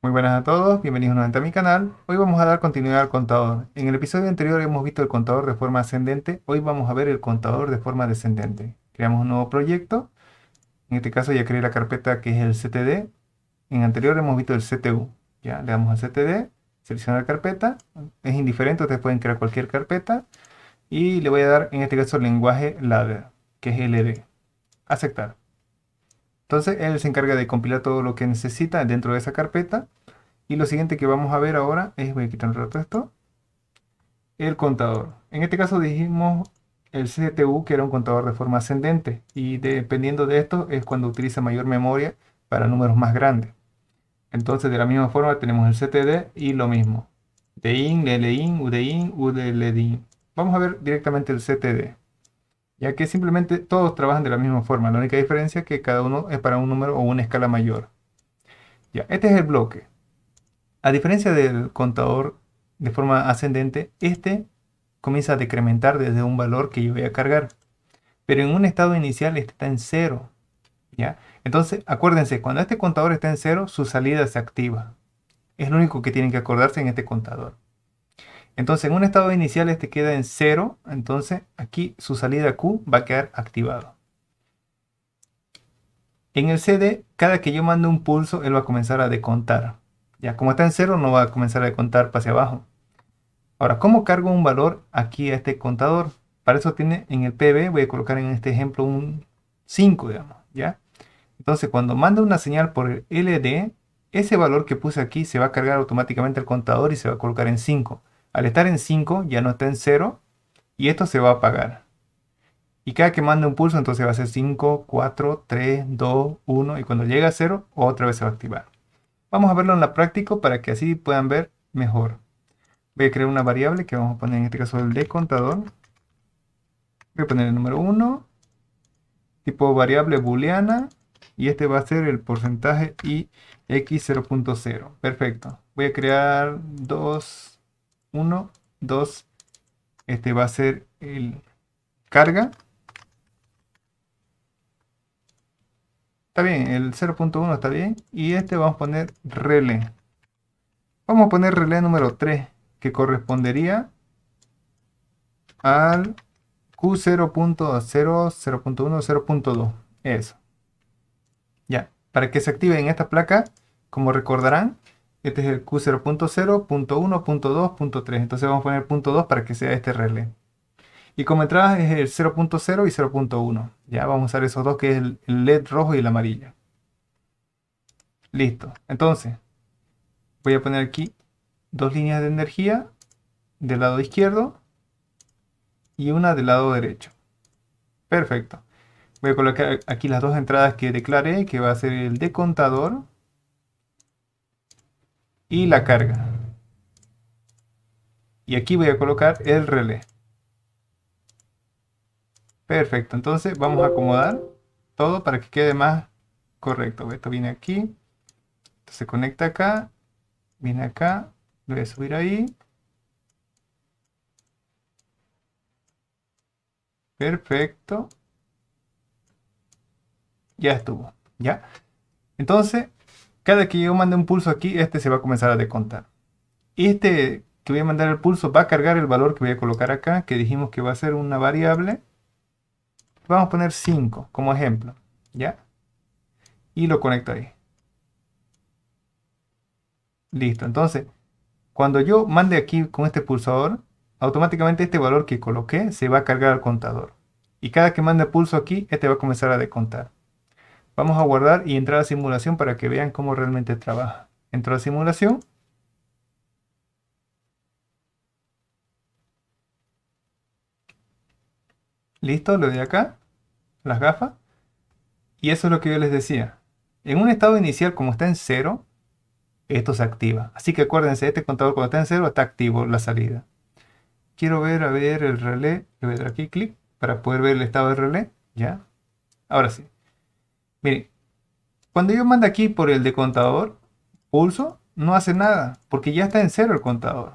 Muy buenas a todos, bienvenidos nuevamente a mi canal. Hoy vamos a dar continuidad al contador. En el episodio anterior hemos visto el contador de forma ascendente, hoy vamos a ver el contador de forma descendente. Creamos un nuevo proyecto, en este caso ya creé la carpeta que es el CTD. En anterior hemos visto el CTU. Ya le damos al CTD, seleccionar carpeta, es indiferente, ustedes pueden crear cualquier carpeta. Y le voy a dar en este caso el lenguaje ladder, que es LD. Aceptar. Entonces él se encarga de compilar todo lo que necesita dentro de esa carpeta. Y lo siguiente que vamos a ver ahora es, voy a quitar un rato esto, el contador. En este caso dijimos el CTU que era un contador de forma ascendente y dependiendo de esto es cuando utiliza mayor memoria para números más grandes. Entonces de la misma forma tenemos el CTD y lo mismo. DIN, LIN, UDIN, UDLDIN. Vamos a ver directamente el CTD ya que simplemente todos trabajan de la misma forma, la única diferencia es que cada uno es para un número o una escala mayor. Ya, este es el bloque. A diferencia del contador de forma ascendente, este comienza a decrementar desde un valor que yo voy a cargar. Pero en un estado inicial este está en cero. ¿ya? Entonces, acuérdense, cuando este contador está en cero, su salida se activa. Es lo único que tienen que acordarse en este contador. Entonces, en un estado inicial este queda en 0, entonces aquí su salida Q va a quedar activado. En el CD, cada que yo mando un pulso, él va a comenzar a decontar. Ya como está en 0, no va a comenzar a decontar hacia abajo. Ahora, ¿cómo cargo un valor aquí a este contador? Para eso tiene en el PB, voy a colocar en este ejemplo un 5, digamos, ¿ya? Entonces, cuando mando una señal por el LD, ese valor que puse aquí se va a cargar automáticamente al contador y se va a colocar en 5. Al estar en 5 ya no está en 0 y esto se va a apagar. Y cada que manda un pulso entonces va a ser 5, 4, 3, 2, 1 y cuando llega a 0 otra vez se va a activar. Vamos a verlo en la práctica para que así puedan ver mejor. Voy a crear una variable que vamos a poner en este caso el de contador. Voy a poner el número 1, tipo variable booleana y este va a ser el porcentaje y x0.0. Perfecto. Voy a crear dos 1, 2, este va a ser el carga. Está bien, el 0.1 está bien. Y este vamos a poner relé. Vamos a poner relé número 3, que correspondería al Q0.0, 0.1, 0.2. Eso. Ya, para que se active en esta placa, como recordarán, este es el Q0.0.1.2.3. Entonces vamos a poner punto .2 para que sea este relé. Y como entradas es el 0.0 y 0.1. Ya vamos a usar esos dos que es el LED rojo y el amarillo. Listo. Entonces, voy a poner aquí dos líneas de energía del lado izquierdo y una del lado derecho. Perfecto. Voy a colocar aquí las dos entradas que declaré, que va a ser el de contador y la carga. Y aquí voy a colocar el relé. Perfecto, entonces vamos a acomodar todo para que quede más correcto. Esto viene aquí, se conecta acá, viene acá, lo voy a subir ahí. Perfecto. Ya estuvo, ¿ya? Entonces, cada que yo mande un pulso aquí, este se va a comenzar a descontar. Este que voy a mandar el pulso va a cargar el valor que voy a colocar acá, que dijimos que va a ser una variable. Vamos a poner 5 como ejemplo, ¿ya? Y lo conecto ahí. Listo, entonces, cuando yo mande aquí con este pulsador, automáticamente este valor que coloqué se va a cargar al contador. Y cada que mande pulso aquí, este va a comenzar a descontar. Vamos a guardar y entrar a simulación para que vean cómo realmente trabaja. Entro a simulación. Listo, lo de acá, las gafas. Y eso es lo que yo les decía. En un estado inicial, como está en cero, esto se activa. Así que acuérdense, este contador cuando está en cero está activo la salida. Quiero ver, a ver, el relé. Le voy a dar aquí clic para poder ver el estado del relé. Ya. Ahora sí. Miren, cuando yo mando aquí por el de contador, pulso, no hace nada, porque ya está en cero el contador.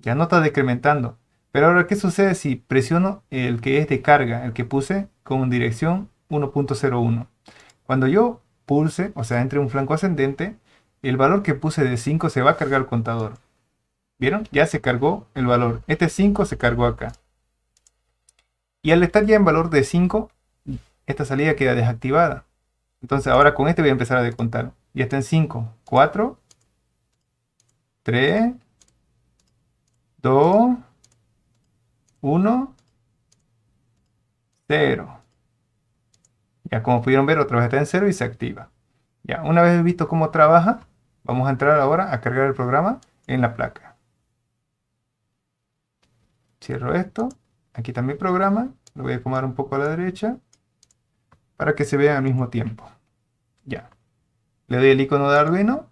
Ya no está decrementando. Pero ahora, ¿qué sucede si presiono el que es de carga, el que puse con dirección 1.01? Cuando yo pulse, o sea, entre un flanco ascendente, el valor que puse de 5 se va a cargar el contador. ¿Vieron? Ya se cargó el valor. Este 5 se cargó acá. Y al estar ya en valor de 5, esta salida queda desactivada. Entonces ahora con este voy a empezar a descontarlo. Ya está en 5, 4, 3, 2, 1, 0. Ya como pudieron ver, otra vez está en 0 y se activa. Ya, una vez visto cómo trabaja, vamos a entrar ahora a cargar el programa en la placa. Cierro esto. Aquí también programa. Lo voy a acomodar un poco a la derecha para que se vea al mismo tiempo. Ya. Le doy el icono de Arduino.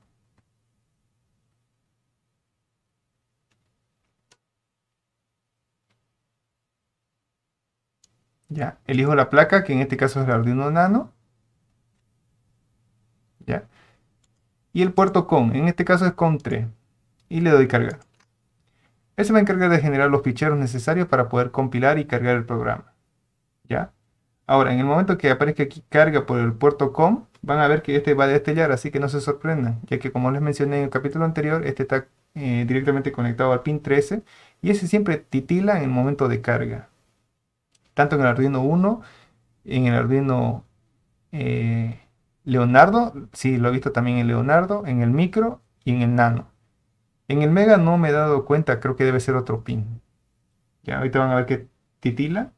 Ya, elijo la placa, que en este caso es el Arduino Nano. Ya. Y el puerto CON, en este caso es CON3. Y le doy cargar. Eso me encarga de generar los ficheros necesarios para poder compilar y cargar el programa. ¿Ya? Ahora, en el momento que aparezca aquí carga por el puerto COM, van a ver que este va a destellar, así que no se sorprendan, ya que como les mencioné en el capítulo anterior, este está eh, directamente conectado al pin 13 y ese siempre titila en el momento de carga. Tanto en el Arduino 1, en el Arduino eh, Leonardo, sí, lo he visto también en Leonardo, en el micro y en el nano. En el mega no me he dado cuenta, creo que debe ser otro pin. Ya ahorita van a ver que titila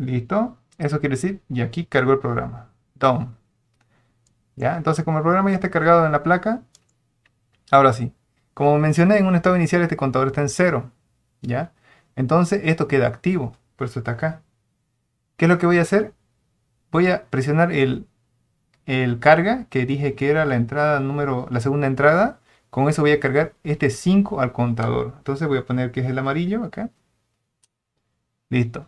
Listo. Eso quiere decir, y aquí cargo el programa. Down. ¿Ya? Entonces, como el programa ya está cargado en la placa, ahora sí. Como mencioné, en un estado inicial este contador está en cero ¿Ya? Entonces, esto queda activo. Por eso está acá. ¿Qué es lo que voy a hacer? Voy a presionar el, el carga, que dije que era la entrada número, la segunda entrada. Con eso voy a cargar este 5 al contador. Entonces voy a poner que es el amarillo acá. Listo.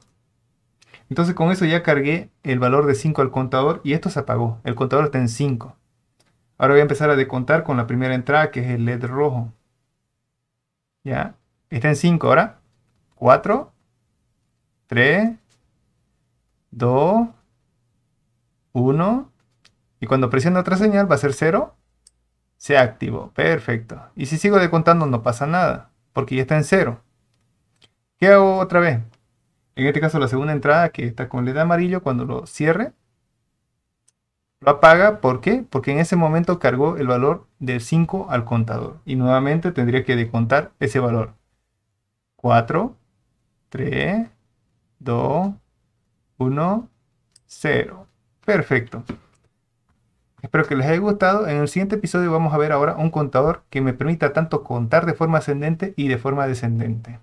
Entonces con eso ya cargué el valor de 5 al contador y esto se apagó. El contador está en 5. Ahora voy a empezar a decontar con la primera entrada que es el LED rojo. ¿Ya? Está en 5 ahora. 4, 3, 2, 1. Y cuando presiono otra señal va a ser 0. Se activó. Perfecto. Y si sigo decontando no pasa nada. Porque ya está en 0. ¿Qué hago otra vez? en este caso la segunda entrada que está con LED amarillo, cuando lo cierre, lo apaga. ¿Por qué? Porque en ese momento cargó el valor de 5 al contador. Y nuevamente tendría que descontar ese valor. 4, 3, 2, 1, 0. Perfecto. Espero que les haya gustado. En el siguiente episodio vamos a ver ahora un contador que me permita tanto contar de forma ascendente y de forma descendente.